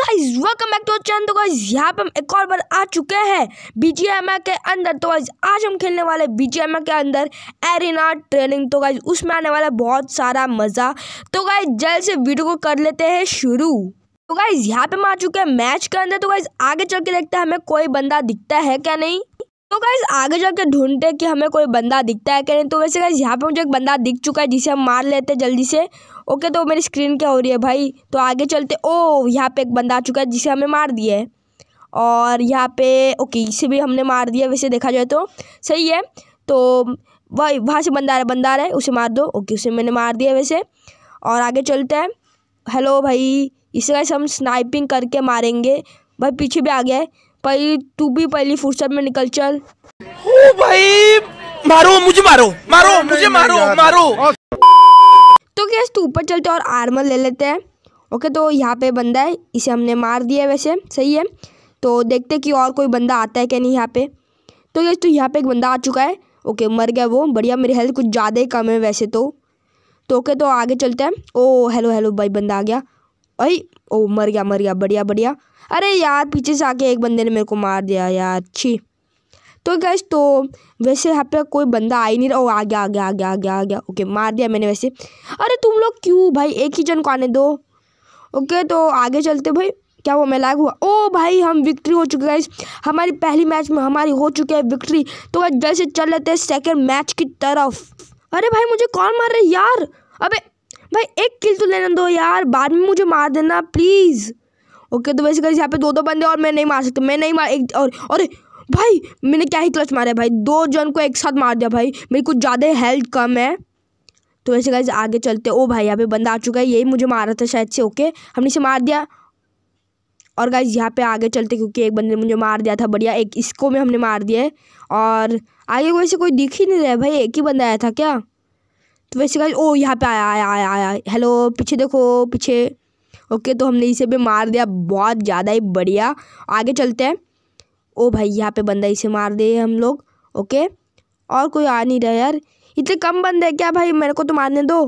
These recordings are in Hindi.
Guys welcome back to channel तो गाइस यहां पे हम एक और बार आ चुके हैं बीजीएमए के अंदर तो गाइस आज हम खेलने वाले बीजीएमए के अंदर एरिना ट्रेनिंग तो गाइस उसमें आने वाला बहुत सारा मज़ा तो गाइज जल्द से वीडियो को कर लेते हैं शुरू तो गाइज यहाँ पे हम आ चुके हैं मैच के अंदर तो गाइज आगे चल के देखते हैं हमें कोई बंदा दिखता है क्या नहीं तो गाइज आगे जाके ढूंढते हैं कि हमें कोई बंदा दिखता है नहीं तो वैसे गाइज यहाँ पे मुझे एक बंदा दिख चुका है जिसे हम मार लेते हैं जल्दी से ओके तो मेरी स्क्रीन क्या हो रही है भाई तो आगे चलते ओ यहाँ पे एक बंदा आ चुका है जिसे हमें मार दिया है और यहाँ पे ओके इसे भी हमने मार दिया वैसे देखा जाए तो सही है तो वही वहाँ से बंदा रहे बंदा रहे रहा है उसे मार दो ओके उसे मैंने मार दिया वैसे और आगे चलते हैं हेलो भाई इसे गाइज हम स्नाइपिंग करके मारेंगे भाई पीछे भी आ गया है पहली तू भी पहली फुर्सत में निकल चल ओ भाई मारो मुझे मारो मारो मुझे मारो मारो तो क्या तू ऊपर चलते और आर्मर ले लेते हैं ओके तो यहाँ पे बंदा है इसे हमने मार दिया वैसे सही है तो देखते कि और कोई बंदा आता है क्या नहीं यहाँ पे तो ये तो यहाँ पे एक बंदा आ चुका है ओके मर गया वो बढ़िया मेरी हेल्थ कुछ ज़्यादा ही कम है वैसे तो तो ओके तो आगे चलते हैं ओ हेलो हेलो भाई बंदा आ गया अई ओ मर गया मर गया बढ़िया बढ़िया अरे यार पीछे से आके एक बंदे ने मेरे को मार दिया यार छी तो गैस तो वैसे यहाँ पे कोई बंदा आ ही नहीं रहा ओ आ गया आ गया आ गया आ गया आ गया ओके मार दिया मैंने वैसे अरे तुम लोग क्यों भाई एक ही जन को आने दो ओके तो आगे चलते भाई क्या वो मैं लाग हुआ ओ भाई हम विक्ट्री हो चुके गैस हमारी पहली मैच में हमारी हो चुकी है विक्ट्री तो जैसे चल लेते हैं सेकेंड मैच की तरफ अरे भाई मुझे कौन मार रहा है यार अबे भाई एक किल तो लेने दो यार बाद में मुझे मार देना प्लीज़ ओके तो वैसे कर यहाँ पे दो दो बंदे और मैं नहीं मार सकता मैं नहीं मार एक और अरे भाई मैंने क्या ही क्लच मारा है भाई दो जन को एक साथ मार दिया भाई मेरी कुछ ज़्यादा हेल्थ कम है तो वैसे कर आगे चलते ओ भाई यहाँ पे बंदा आ चुका है यही मुझे मारा था शायद से ओके हमने इसे मार दिया और गाइज यहाँ पे आगे चलते क्योंकि एक बंदे ने मुझे मार दिया था बढ़िया एक इसको में हमने मार दिया है और आगे वैसे कोई दिख ही नहीं रहा है भाई एक ही बंदा आया था क्या तो वैसे गाइज ओ यहाँ पे आया आया आया आया हेलो पीछे देखो पीछे ओके तो हमने इसे भी मार दिया बहुत ज़्यादा ही बढ़िया आगे चलते हैं ओ भाई यहाँ पे बंदा इसे मार दिए हम लोग ओके और कोई आ नहीं रहा यार इतने कम बंदे क्या भाई मेरे को तो मारने दो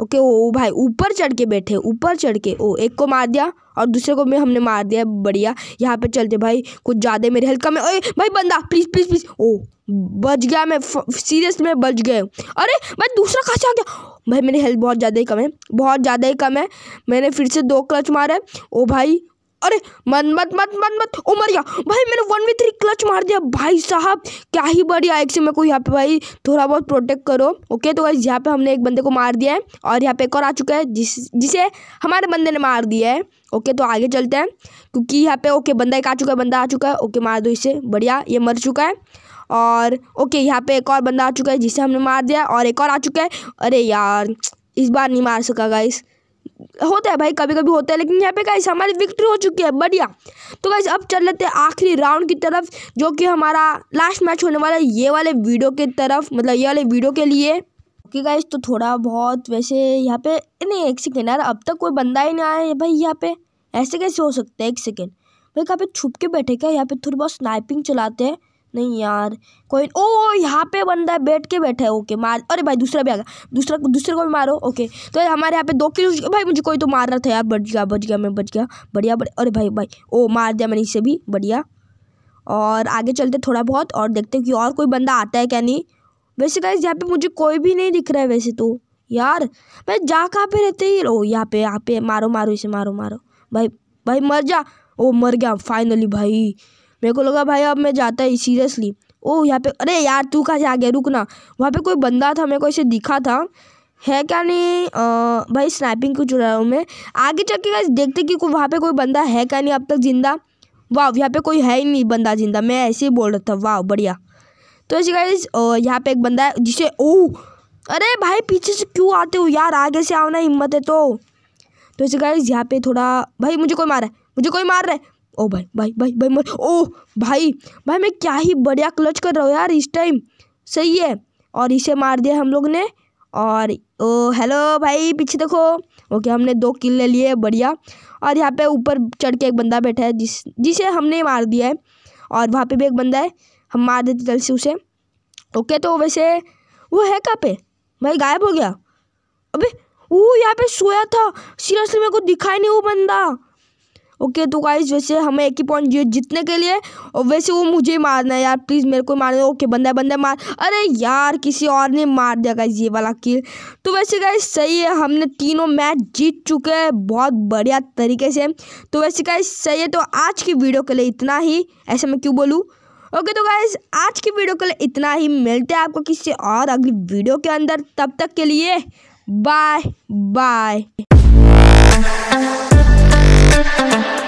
ओके ओ भाई ऊपर चढ़ के बैठे ऊपर चढ़ के ओ एक को मार दिया और दूसरे को भी हमने मार दिया बढ़िया यहाँ पे चलते भाई कुछ ज़्यादा मेरे हेल्थ कम है ओ भाई बंदा प्लीज़ प्लीज़ प्लीज़ ओ बच गया मैं सीरियस में बच गए अरे भाई दूसरा खासा आ गया भाई मेरी हेल्थ बहुत ज़्यादा ही कम है बहुत ज़्यादा ही कम है मैंने फिर से दो क्लच मारे ओ भाई अरे मन मत मत मत मत ओ मर गया भाई मैंने वन वी थ्री क्लच मार दिया भाई साहब क्या ही बढ़िया एक से मेरे को यहाँ पे भाई थोड़ा बहुत प्रोटेक्ट करो ओके तो भाई यहाँ पे हमने एक बंदे को मार दिया है और यहाँ पे एक और आ चुका है जिस जिसे हमारे बंदे ने मार दिया है ओके तो आगे चलते हैं क्योंकि यहाँ पे ओके बंदा एक आ चुका है बंदा आ चुका है ओके मार दो इसे बढ़िया ये मर चुका है और ओके यहाँ पे एक और बंदा आ चुका है जिसे हमने मार दिया और एक और आ चुका है अरे यार इस बार नहीं मार सका गाइस होता है भाई कभी कभी होता है लेकिन यहाँ पे गाइस हमारी विक्ट्री हो चुकी है बढ़िया तो गाइस अब चल लेते हैं आखिरी राउंड की तरफ जो कि हमारा लास्ट मैच होने वाला है ये वाले वीडियो के तरफ मतलब ये वाले वीडियो के लिए ओके गाइस तो थोड़ा बहुत वैसे यहाँ पे नहीं एक सेकेंड यार अब तक कोई बंदा ही नहीं आया भाई यहाँ पे ऐसे कैसे हो सकता है एक सेकेंड भाई कहाँ पे छुप के बैठे क्या यहाँ पे थोड़ी बहुत स्नाइपिंग चलाते हैं नहीं यार कोई ओ यहाँ पे बंदा है बैठ के बैठा है ओके मार अरे भाई दूसरा भी आ गया दूसरा दूसरे को भी मारो ओके तो हमारे यहाँ पे दो किलो भाई मुझे कोई तो मार रहा था यार बच गया बच गया मैं बच गया बढ़िया बढ़िया अरे भाई भाई ओ मार दिया मैंने इसे भी बढ़िया और आगे चलते थोड़ा बहुत और देखते कि और कोई बंदा आता है क्या नहीं वैसे कहा यहाँ पे मुझे कोई भी नहीं दिख रहा है वैसे तो यार भाई जा कहाँ पर रहते ही ओ यहाँ पे यहाँ पे मारो मारो इसे मारो मारो भाई भाई मर जा ओ मर गया फाइनली भाई मेरे को लगा भाई अब मैं जाता ही सीरियसली ओह यहाँ पे अरे यार तू कहाँ से आ गया रुकना वहाँ पे कोई बंदा था मेरे को ऐसे दिखा था है क्या नहीं आ, भाई स्नैपिंग क्यों चुरा रहा हूँ मैं आगे चल के देखते कि वहाँ पे कोई बंदा है क्या नहीं अब तक ज़िंदा वाह यहाँ पे कोई है ही नहीं बंदा ज़िंदा मैं ऐसे ही बोल रहा था वाह बढ़िया तो ऐसे गाइज यहाँ पे एक बंदा है जिसे ओह अरे भाई पीछे से क्यों आते हो यार आगे से आओ ना हिम्मत है तो तो ऐसे गाइज यहाँ पे थोड़ा भाई मुझे कोई मार रहा है मुझे कोई मार रहा है ओ भाई भाई भाई भाई मर ओ भाई भाई मैं क्या ही बढ़िया क्लच कर रहा हूँ यार इस टाइम सही है और इसे मार दिया हम लोग ने और ओ हेलो भाई पीछे देखो ओके हमने दो किल ले लिए बढ़िया और यहाँ पे ऊपर चढ़ के एक बंदा बैठा है जिस जिसे हमने मार दिया है और वहाँ पे भी एक बंदा है हम मार देते जल्द से उसे ओके तो वैसे वो है कहाँ पे भाई गायब हो गया अबे वो यहाँ पे सोया था सीरियसली मेरे को दिखाई नहीं वो बंदा ओके तो गाइज वैसे हमें एक ही पॉइंट जीतने के लिए और वैसे वो मुझे मारना है यार प्लीज़ मेरे को मारना ओके बंदा बंदा मार अरे यार किसी और ने मार दिया गाइज ये वाला किल तो वैसे गाइज सही है हमने तीनों मैच जीत चुके हैं बहुत बढ़िया तरीके से तो वैसे गाइज सही है तो आज की वीडियो के लिए इतना ही ऐसे मैं क्यों बोलूँ ओके तो गाइज आज की वीडियो के लिए इतना ही मिलते हैं आपको किसी और अगली वीडियो के अंदर तब तक के लिए बाय बाय Thank you.